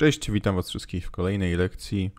Cześć, witam Was wszystkich w kolejnej lekcji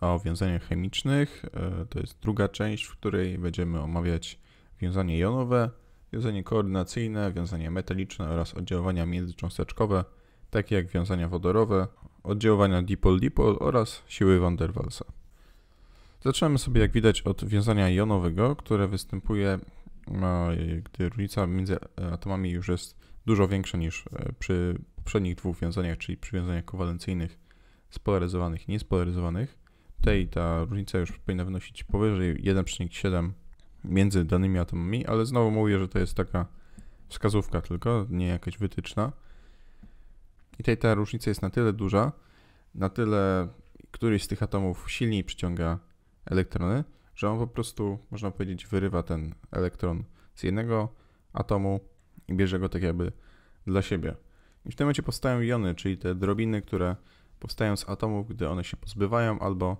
o wiązaniach chemicznych. E, to jest druga część, w której będziemy omawiać wiązanie jonowe, wiązanie koordynacyjne, wiązanie metaliczne oraz oddziaływania międzycząsteczkowe, takie jak wiązania wodorowe, oddziaływania dipol-dipol oraz siły van der Waalsa. Zaczynamy sobie, jak widać, od wiązania jonowego, które występuje, no gdy różnica między atomami już jest dużo większa niż e, przy poprzednich dwóch wiązaniach, czyli przywiązaniach kowalencyjnych spolaryzowanych i niespolaryzowanych, tutaj ta różnica już powinna wynosić powyżej 1,7 między danymi atomami, ale znowu mówię, że to jest taka wskazówka tylko, nie jakaś wytyczna. I tutaj ta różnica jest na tyle duża, na tyle któryś z tych atomów silniej przyciąga elektrony, że on po prostu, można powiedzieć, wyrywa ten elektron z jednego atomu i bierze go tak jakby dla siebie. I w tym momencie powstają jony, czyli te drobiny, które powstają z atomów, gdy one się pozbywają albo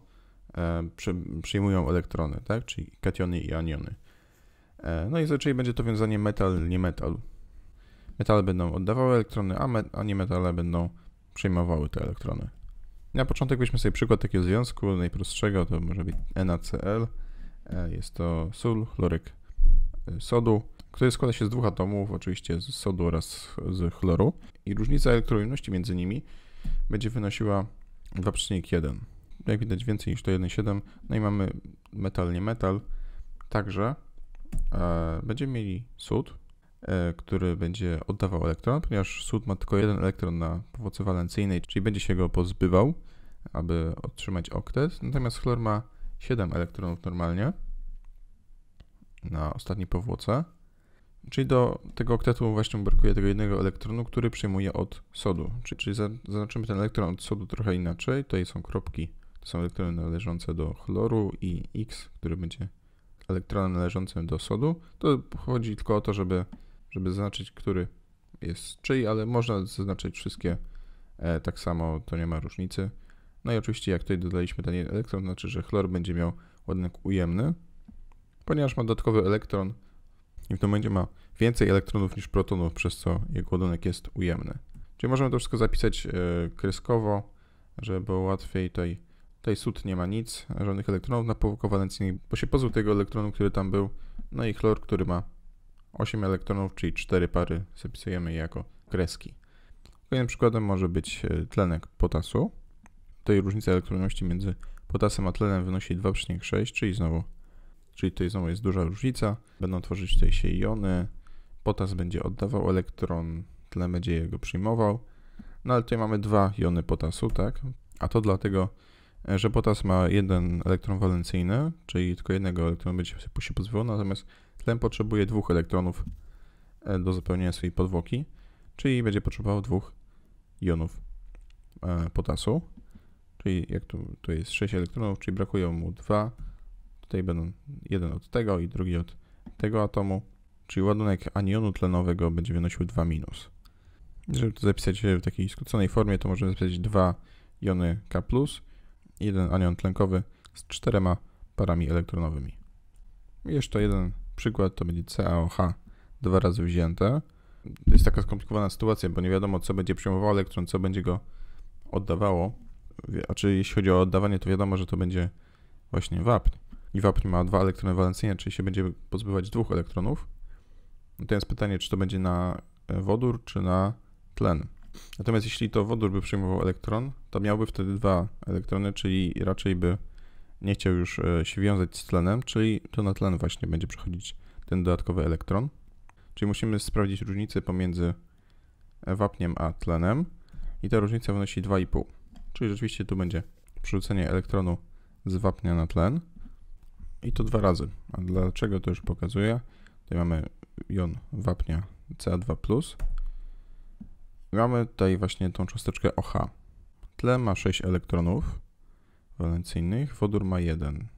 e, przy, przyjmują elektrony, tak? czyli kationy i aniony. E, no i zazwyczaj będzie to wiązanie metal-niemetal. Metale będą oddawały elektrony, a, met, a niemetale będą przyjmowały te elektrony. Na początek weźmy sobie przykład takiego związku, najprostszego to może być NaCl. E, jest to sól, chloryk sodu który składa się z dwóch atomów, oczywiście z sodu oraz z chloru. I różnica elektrojemności między nimi będzie wynosiła 2,1. Jak widać więcej niż to 1,7. No i mamy metal, nie metal. Także e, będziemy mieli sód, e, który będzie oddawał elektron, ponieważ sód ma tylko jeden elektron na powłoce walencyjnej, czyli będzie się go pozbywał, aby otrzymać oktet. Natomiast chlor ma 7 elektronów normalnie na ostatniej powłoce Czyli do tego oktetu właśnie brakuje tego jednego elektronu, który przyjmuje od sodu. Czyli, czyli zaznaczymy ten elektron od sodu trochę inaczej. Tutaj są kropki, to są elektrony należące do chloru i X, który będzie elektronem należącym do sodu. To chodzi tylko o to, żeby, żeby zaznaczyć, który jest czyj, ale można zaznaczyć wszystkie e, tak samo, to nie ma różnicy. No i oczywiście jak tutaj dodaliśmy ten elektron, to znaczy, że chlor będzie miał ładunek ujemny, ponieważ ma dodatkowy elektron i w tym momencie ma więcej elektronów niż protonów, przez co jego ładunek jest ujemny. Czyli możemy to wszystko zapisać e, kreskowo, żeby było łatwiej tutaj. Tutaj sód nie ma nic, żadnych elektronów na pół bo się pozbył tego elektronu, który tam był, no i chlor, który ma 8 elektronów, czyli 4 pary zapisujemy jako kreski. Kolejnym przykładem może być e, tlenek potasu. Tutaj różnica elektronności między potasem a tlenem wynosi 2,6, czyli znowu, czyli tutaj znowu jest duża różnica. Będą tworzyć tutaj się jony, potas będzie oddawał elektron, tlen będzie jego przyjmował. No ale tutaj mamy dwa jony potasu, tak? A to dlatego, że potas ma jeden elektron walencyjny, czyli tylko jednego elektronu będzie się pozbywał, natomiast tlen potrzebuje dwóch elektronów e, do zapełnienia swojej podwłoki, czyli będzie potrzebował dwóch jonów e, potasu. Czyli jak tu, tu jest 6 elektronów, czyli brakuje mu dwa. Tutaj będą jeden od tego i drugi od tego atomu czyli ładunek anionu tlenowego będzie wynosił 2 minus. Żeby to zapisać w takiej skróconej formie, to możemy zapisać dwa jony K+, jeden anion tlenkowy z czterema parami elektronowymi. Jeszcze jeden przykład to będzie CaOH dwa razy wzięte. To jest taka skomplikowana sytuacja, bo nie wiadomo, co będzie przyjmowało elektron, co będzie go oddawało. A czy jeśli chodzi o oddawanie, to wiadomo, że to będzie właśnie wapń. I wapń ma dwa elektrony walencyjne, czyli się będzie pozbywać dwóch elektronów. Natomiast pytanie, czy to będzie na e, wodór, czy na tlen. Natomiast jeśli to wodór by przyjmował elektron, to miałby wtedy dwa elektrony, czyli raczej by nie chciał już e, się wiązać z tlenem, czyli to na tlen właśnie będzie przechodzić ten dodatkowy elektron. Czyli musimy sprawdzić różnicę pomiędzy e, wapniem a tlenem i ta różnica wynosi 2,5. Czyli rzeczywiście tu będzie przerzucenie elektronu z wapnia na tlen i to dwa razy. A dlaczego to już pokazuję? Tutaj mamy jon wapnia Ca2+. Mamy tutaj właśnie tą cząsteczkę OH. Tlen ma 6 elektronów walencyjnych, wodór ma 1.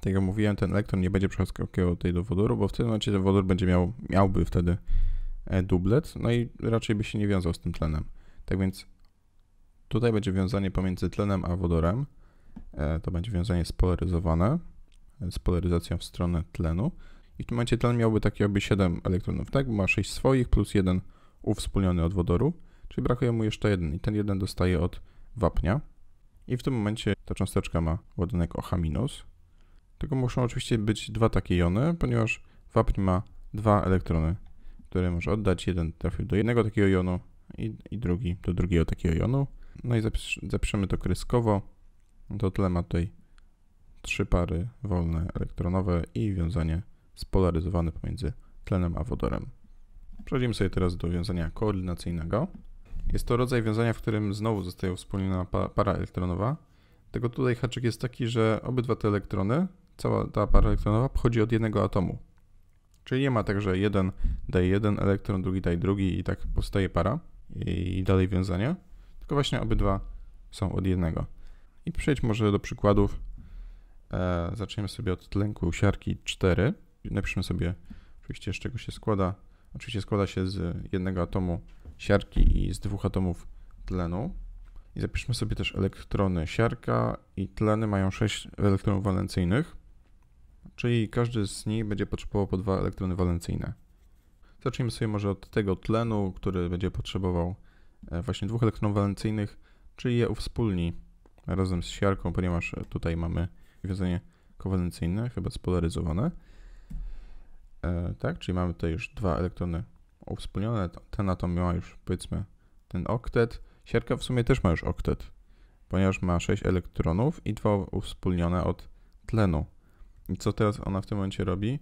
Tak jak mówiłem, ten elektron nie będzie przeskakiwał tutaj do wodoru, bo w tym momencie ten wodór będzie miał, miałby wtedy e, dublet, no i raczej by się nie wiązał z tym tlenem. Tak więc tutaj będzie wiązanie pomiędzy tlenem a wodorem. E, to będzie wiązanie spolaryzowane, e, z polaryzacją w stronę tlenu. I w tym momencie ten miałby takie jakby 7 elektronów, tak? Ma 6 swoich plus 1 uwspólniony od wodoru, czyli brakuje mu jeszcze jeden i ten jeden dostaje od wapnia. I w tym momencie ta cząsteczka ma ładunek OH-. Tylko muszą oczywiście być dwa takie jony, ponieważ wapń ma dwa elektrony, które może oddać. Jeden trafił do jednego takiego jonu i, i drugi do drugiego takiego jonu. No i zapis zapiszemy to kreskowo. To tyle ma tutaj trzy pary wolne elektronowe i wiązanie spolaryzowany pomiędzy tlenem a wodorem. Przechodzimy sobie teraz do wiązania koordynacyjnego. Jest to rodzaj wiązania, w którym znowu zostaje wspomniana para elektronowa. Tego tutaj haczyk jest taki, że obydwa te elektrony, cała ta para elektronowa pochodzi od jednego atomu. Czyli nie ma tak, że jeden daje jeden elektron, drugi daje drugi i tak powstaje para i dalej wiązania, tylko właśnie obydwa są od jednego. I przejdźmy może do przykładów. E, zaczniemy sobie od tlenku siarki 4 napiszmy sobie oczywiście z czego się składa. Oczywiście składa się z jednego atomu siarki i z dwóch atomów tlenu. I zapiszmy sobie też elektrony. Siarka i tleny mają 6 elektronów walencyjnych, czyli każdy z nich będzie potrzebował po dwa elektrony walencyjne. Zacznijmy sobie może od tego tlenu, który będzie potrzebował e, właśnie dwóch elektronów walencyjnych, czyli je uwspólni razem z siarką, ponieważ tutaj mamy wiązanie kowalencyjne, chyba spolaryzowane. E, tak? Czyli mamy tutaj już dwa elektrony uwspólnione. Ten atom ma już, powiedzmy, ten oktet. Siarka w sumie też ma już oktet, ponieważ ma 6 elektronów i dwa uwspólnione od tlenu. I co teraz ona w tym momencie robi?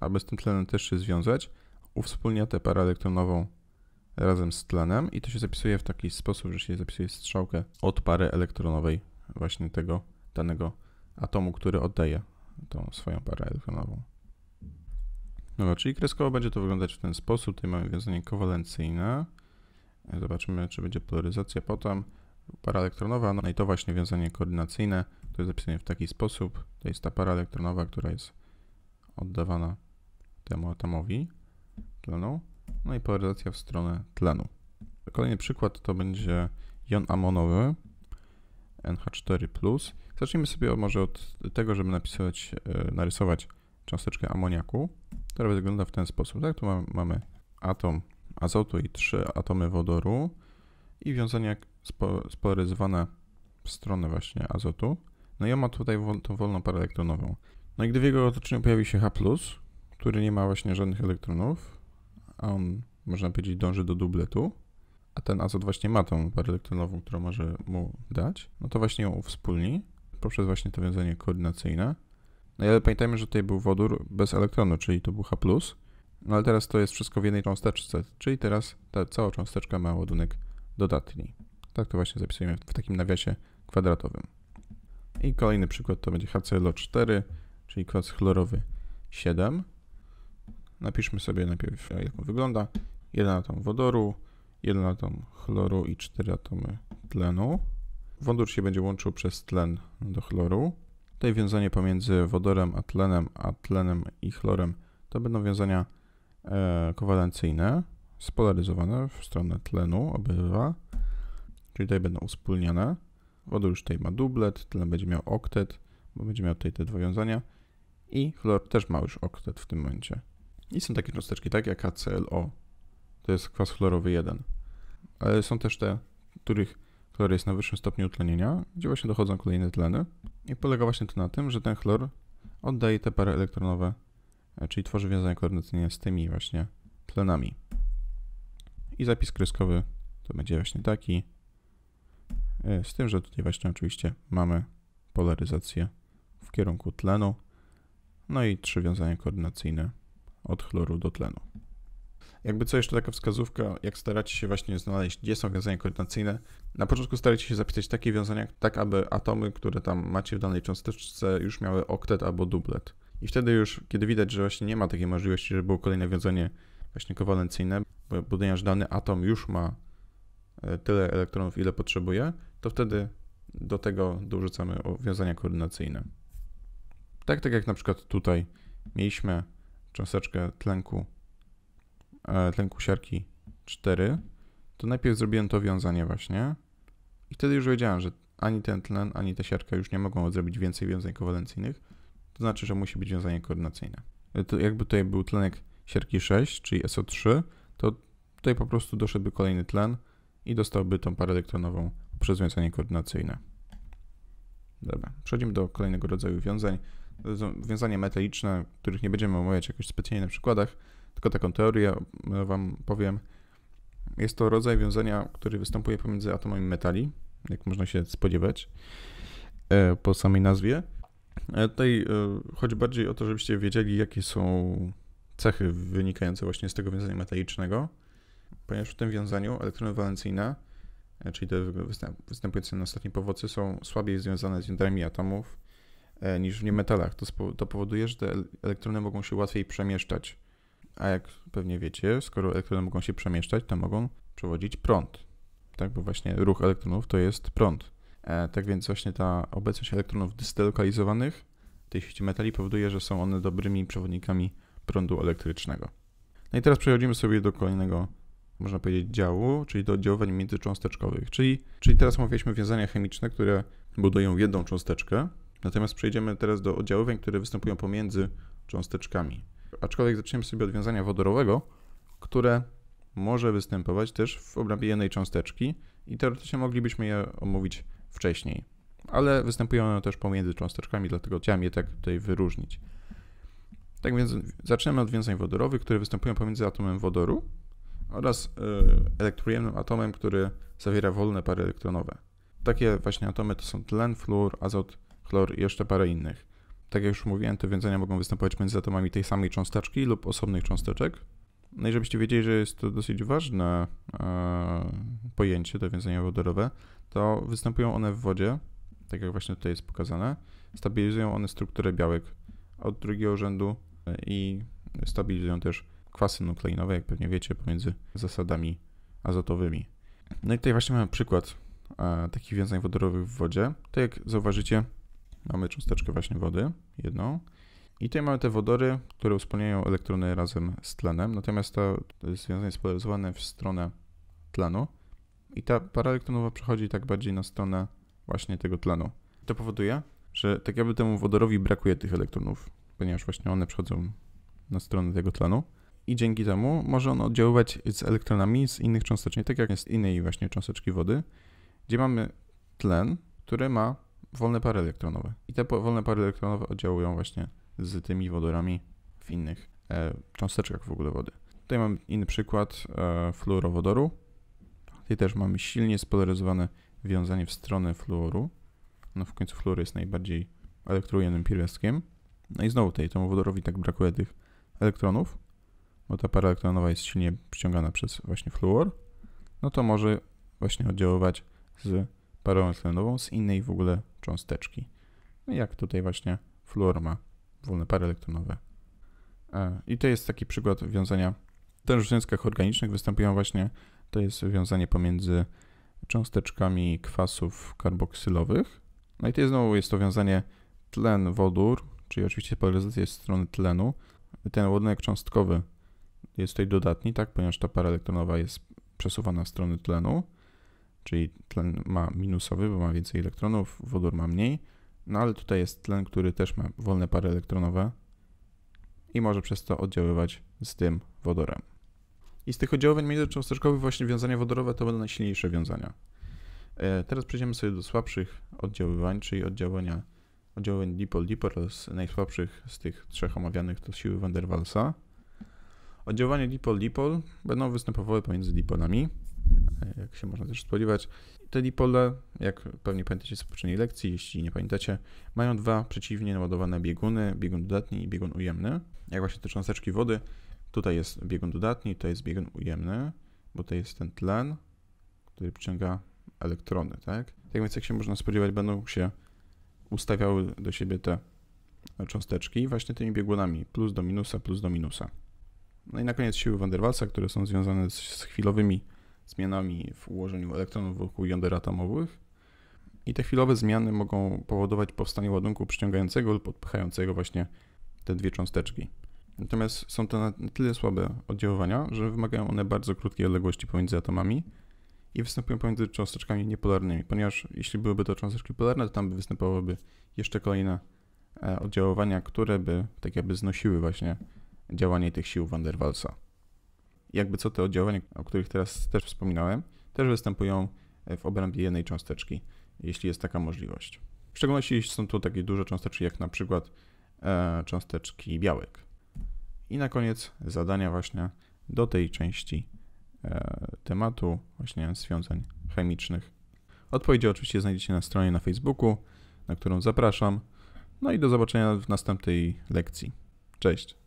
Aby z tym tlenem też się związać, uwspólnia tę parę elektronową razem z tlenem i to się zapisuje w taki sposób, że się zapisuje strzałkę od pary elektronowej właśnie tego danego atomu, który oddaje tą swoją parę elektronową. No, czyli kreskowo będzie to wyglądać w ten sposób. Tutaj mamy wiązanie kowalencyjne. E, zobaczymy, czy będzie polaryzacja potem. Para elektronowa, no i to właśnie wiązanie koordynacyjne. To jest zapisane w taki sposób. To jest ta para elektronowa, która jest oddawana temu atomowi tlenu. No i polaryzacja w stronę tlenu. Kolejny przykład to będzie jon amonowy NH4+. Zacznijmy sobie może od tego, żeby napisać, e, narysować cząsteczkę amoniaku która wygląda w ten sposób. Tak, tu mamy, mamy atom azotu i trzy atomy wodoru i wiązania spo, spolaryzowane w stronę właśnie azotu. No i on ma tutaj wol, tą wolną parę elektronową. No i gdy w jego otoczeniu pojawi się H+, który nie ma właśnie żadnych elektronów, a on, można powiedzieć, dąży do dubletu, a ten azot właśnie ma tą parę elektronową, którą może mu dać, no to właśnie ją uwspólni poprzez właśnie to wiązanie koordynacyjne no ale pamiętajmy, że tutaj był wodór bez elektronu, czyli to był H+. No ale teraz to jest wszystko w jednej cząsteczce, czyli teraz ta cała cząsteczka ma ładunek dodatni. Tak to właśnie zapisujemy w takim nawiasie kwadratowym. I kolejny przykład to będzie HClO4, czyli kwas chlorowy 7. Napiszmy sobie najpierw, jak on wygląda. 1 atom wodoru, 1 atom chloru i 4 atomy tlenu. Wodór się będzie łączył przez tlen do chloru. Tutaj no wiązanie pomiędzy wodorem a tlenem, a tlenem i chlorem to będą wiązania e, kowalencyjne, spolaryzowane w stronę tlenu obydwa, czyli tutaj będą uspólniane. Wodór już tutaj ma dublet, tlen będzie miał oktet, bo będzie miał tutaj te dwa wiązania i chlor też ma już oktet w tym momencie. I są takie cząsteczki, tak jak HClO, to jest kwas chlorowy 1. Ale są też te, których chlor jest na wyższym stopniu utlenienia, gdzie właśnie dochodzą kolejne tleny. I polega właśnie to na tym, że ten chlor oddaje te pary elektronowe, e, czyli tworzy wiązanie koordynacyjne z tymi właśnie tlenami. I zapis kreskowy to będzie właśnie taki, e, z tym, że tutaj właśnie oczywiście mamy polaryzację w kierunku tlenu, no i trzy wiązania koordynacyjne od chloru do tlenu. Jakby co jeszcze taka wskazówka, jak staracie się właśnie znaleźć, gdzie są wiązania koordynacyjne. Na początku starajcie się zapisać takie wiązania, tak aby atomy, które tam macie w danej cząsteczce już miały oktet albo dublet. I wtedy już, kiedy widać, że właśnie nie ma takiej możliwości, żeby było kolejne wiązanie właśnie kowalencyjne, bo ponieważ dany atom już ma e, tyle elektronów, ile potrzebuje, to wtedy do tego dorzucamy wiązania koordynacyjne. Tak, tak jak na przykład tutaj mieliśmy cząsteczkę tlenku E, tlenku siarki 4, to najpierw zrobiłem to wiązanie właśnie i wtedy już wiedziałem, że ani ten tlen, ani ta siarka już nie mogą zrobić więcej wiązań kowalencyjnych. To znaczy, że musi być wiązanie koordynacyjne. E, to jakby tutaj był tlenek siarki 6, czyli SO3, to tutaj po prostu doszedłby kolejny tlen i dostałby tą parę elektronową przez wiązanie koordynacyjne. Dobra, przechodzimy do kolejnego rodzaju wiązań. Wiązania metaliczne, których nie będziemy omawiać jakoś specjalnie na przykładach, tylko taką teorię e, Wam powiem. Jest to rodzaj wiązania, który występuje pomiędzy atomami metali, jak można się spodziewać e, po samej nazwie. E, tutaj chodzi bardziej o to, żebyście wiedzieli, jakie są cechy wynikające właśnie z tego wiązania metalicznego, ponieważ w tym wiązaniu elektrony walencyjne, czyli te występujące na ostatniej powocy, są słabiej związane z jądrami atomów niż w niemetalach. To, to powoduje, że te elektrony mogą się łatwiej przemieszczać a jak pewnie wiecie, skoro elektrony mogą się przemieszczać, to mogą przewodzić prąd. Tak, bo właśnie ruch elektronów to jest prąd. E, tak więc właśnie ta obecność elektronów w tej sieci metali powoduje, że są one dobrymi przewodnikami prądu elektrycznego. No i teraz przechodzimy sobie do kolejnego, można powiedzieć, działu, czyli do oddziaływań międzycząsteczkowych. Czyli, czyli teraz omawialiśmy wiązania chemiczne, które budują jedną cząsteczkę, natomiast przejdziemy teraz do oddziaływań, które występują pomiędzy cząsteczkami aczkolwiek zaczniemy sobie od wiązania wodorowego, które może występować też w obrębie jednej cząsteczki i teoretycznie moglibyśmy je omówić wcześniej, ale występują one też pomiędzy cząsteczkami, dlatego chciałem je tak tutaj wyróżnić. Tak więc zaczynamy od wiązań wodorowych, które występują pomiędzy atomem wodoru oraz e, elektrujemnym atomem, który zawiera wolne pary elektronowe. Takie właśnie atomy to są tlen, fluor, azot, chlor i jeszcze parę innych tak jak już mówiłem, te wiązania mogą występować między atomami tej samej cząsteczki lub osobnych cząsteczek. No i żebyście wiedzieli, że jest to dosyć ważne e, pojęcie, te wiązania wodorowe, to występują one w wodzie, tak jak właśnie tutaj jest pokazane. Stabilizują one strukturę białek od drugiego rzędu e, i stabilizują też kwasy nukleinowe, jak pewnie wiecie, pomiędzy zasadami azotowymi. No i tutaj właśnie mamy przykład e, takich wiązań wodorowych w wodzie. Tak jak zauważycie, Mamy cząsteczkę właśnie wody, jedną. I tutaj mamy te wodory, które uspólniają elektrony razem z tlenem, natomiast to związanie jest polaryzowane w stronę tlenu i ta para elektronowa przechodzi tak bardziej na stronę właśnie tego tlenu. To powoduje, że tak jakby temu wodorowi brakuje tych elektronów, ponieważ właśnie one przechodzą na stronę tego tlenu i dzięki temu może on oddziaływać z elektronami z innych cząsteczek, tak jak z innej właśnie cząsteczki wody, gdzie mamy tlen, który ma wolne pary elektronowe. I te wolne pary elektronowe oddziałują właśnie z tymi wodorami w innych e, cząsteczkach w ogóle wody. Tutaj mam inny przykład e, fluorowodoru. Tutaj też mamy silnie spolaryzowane wiązanie w stronę fluoru. No w końcu fluor jest najbardziej elektrojennym pierwiastkiem. No i znowu tutaj temu wodorowi tak brakuje tych elektronów, bo ta para elektronowa jest silnie przyciągana przez właśnie fluor. No to może właśnie oddziaływać z parą elektronową z innej w ogóle cząsteczki. No jak tutaj właśnie fluor ma wolne pary elektronowe. E, I to jest taki przykład wiązania. W w związkach organicznych występują właśnie, to jest wiązanie pomiędzy cząsteczkami kwasów karboksylowych. No i to jest znowu jest to wiązanie tlen-wodór, czyli oczywiście polaryzacja jest strony tlenu. Ten ładunek cząstkowy jest tutaj dodatni, tak, ponieważ ta para elektronowa jest przesuwana w stronę tlenu czyli tlen ma minusowy, bo ma więcej elektronów, wodór ma mniej, no ale tutaj jest tlen, który też ma wolne pary elektronowe i może przez to oddziaływać z tym wodorem. I z tych oddziaływań międzycząsteczkowych właśnie wiązania wodorowe to będą najsilniejsze wiązania. E, teraz przejdziemy sobie do słabszych oddziaływań, czyli oddziaływania oddziaływań dipol-dipol oraz najsłabszych z tych trzech omawianych to siły van der Waalsa. Oddziaływania dipol-dipol będą występowały pomiędzy dipolami, jak się można też spodziewać. Te dipole, jak pewnie pamiętacie z poprzedniej lekcji, jeśli nie pamiętacie, mają dwa przeciwnie naładowane bieguny, biegun dodatni i biegun ujemny. Jak właśnie te cząsteczki wody, tutaj jest biegun dodatni, tutaj jest biegun ujemny, bo to jest ten tlen, który przyciąga elektrony, tak? Tak więc jak się można spodziewać, będą się ustawiały do siebie te cząsteczki właśnie tymi biegunami, plus do minusa, plus do minusa. No i na koniec siły van der Waalsa, które są związane z chwilowymi zmianami w ułożeniu elektronów wokół jąder atomowych i te chwilowe zmiany mogą powodować powstanie ładunku przyciągającego lub odpychającego właśnie te dwie cząsteczki. Natomiast są to na tyle słabe oddziaływania, że wymagają one bardzo krótkiej odległości pomiędzy atomami i występują pomiędzy cząsteczkami niepolarnymi, ponieważ jeśli byłyby to cząsteczki polarne, to tam by występowałyby jeszcze kolejne e, oddziaływania, które by tak jakby znosiły właśnie działanie tych sił Van der Waalsa. Jakby co te oddziaływania, o których teraz też wspominałem, też występują e, w obrębie jednej cząsteczki, jeśli jest taka możliwość. W szczególności jeśli są to takie duże cząsteczki, jak na przykład e, cząsteczki białek. I na koniec zadania właśnie do tej części e, tematu, właśnie związań chemicznych. Odpowiedzi oczywiście znajdziecie na stronie na Facebooku, na którą zapraszam. No i do zobaczenia w następnej lekcji. Cześć!